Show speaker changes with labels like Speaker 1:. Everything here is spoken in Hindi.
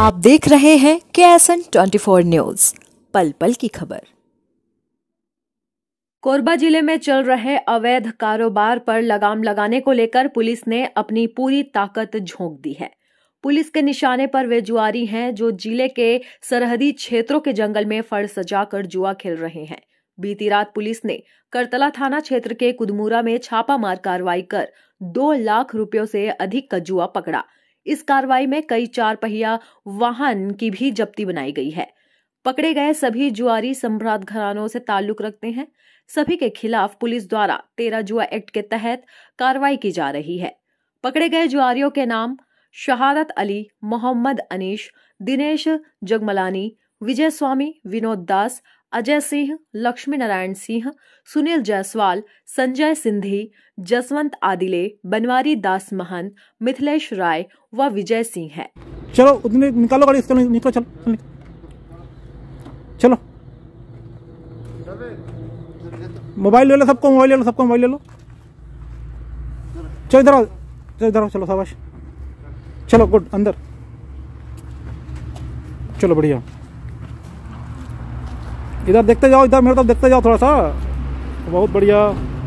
Speaker 1: आप देख रहे हैं K S N twenty four news पल पल की खबर
Speaker 2: कोरबा जिले में चल रहे अवैध कारोबार पर लगाम लगाने को लेकर पुलिस ने अपनी पूरी ताकत झोंक दी है पुलिस के निशाने पर वे जुआरी हैं जो जिले के सरहदी क्षेत्रों के जंगल में फड़ सजाकर जुआ खेल रहे हैं बीती रात पुलिस ने करतला थाना क्षेत्र के कुदमुरा में छापामार कार्रवाई कर दो लाख रुपयों से अधिक का जुआ पकड़ा इस कार्रवाई में कई चार पहिया वाहन की भी जब्ती बनाई गई है पकड़े गए सभी जुआरी सम्राट घरानों से ताल्लुक रखते हैं सभी के खिलाफ पुलिस द्वारा तेरा जुआ एक्ट के तहत कार्रवाई की जा रही है पकड़े गए जुआरियों के नाम शहादत अली मोहम्मद अनीश दिनेश जगमलानी विजय स्वामी विनोद दास अजय सिंह लक्ष्मी नारायण सिंह सुनील जायसवाल संजय सिंधी जसवंत आदिले बनवारी दास महंत मिथिलेश राय व विजय सिंह है
Speaker 3: चलो उतने निकालो गाड़ी चलो निकलो चलो चलो, मोबाइल ले लो सबको मोबाइल ले लो सबको मोबाइल ले लो चलो इधर आओ चलो इधर आओ चलो शाबाश चलो गुड अंदर चलो बढ़िया इधर देखते जाओ इधर मेरे तरफ देखते जाओ थोड़ा सा बहुत बढ़िया